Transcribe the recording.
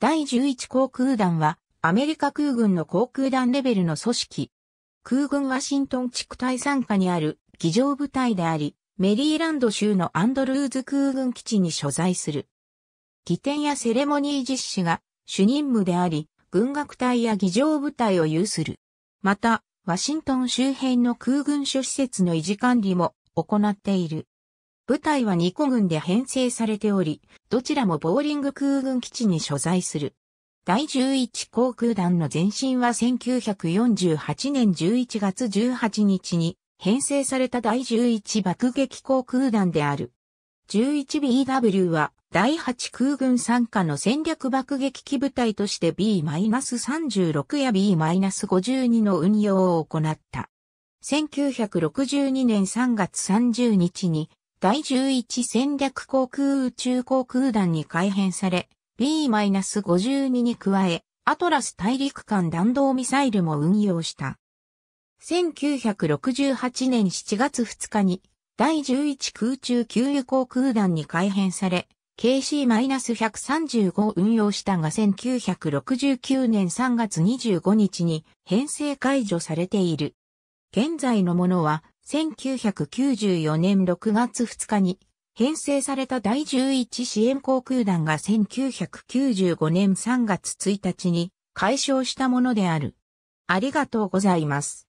第11航空団は、アメリカ空軍の航空団レベルの組織。空軍ワシントン地区隊参加にある議場部隊であり、メリーランド州のアンドルーズ空軍基地に所在する。儀典やセレモニー実施が主任務であり、軍楽隊や儀場部隊を有する。また、ワシントン周辺の空軍諸施設の維持管理も行っている。部隊は2個軍で編成されており、どちらもボーリング空軍基地に所在する。第11航空団の前身は1948年11月18日に編成された第11爆撃航空団である。11BW は第8空軍参加の戦略爆撃機部隊として B-36 や B-52 の運用を行った。1962年3月30日に第11戦略航空宇宙航空団に改編され、B-52 に加え、アトラス大陸間弾道ミサイルも運用した。1968年7月2日に、第11空中給油航空団に改編され、KC-135 を運用したが1969年3月25日に編成解除されている。現在のものは1994年6月2日に編成された第11支援航空団が1995年3月1日に解消したものである。ありがとうございます。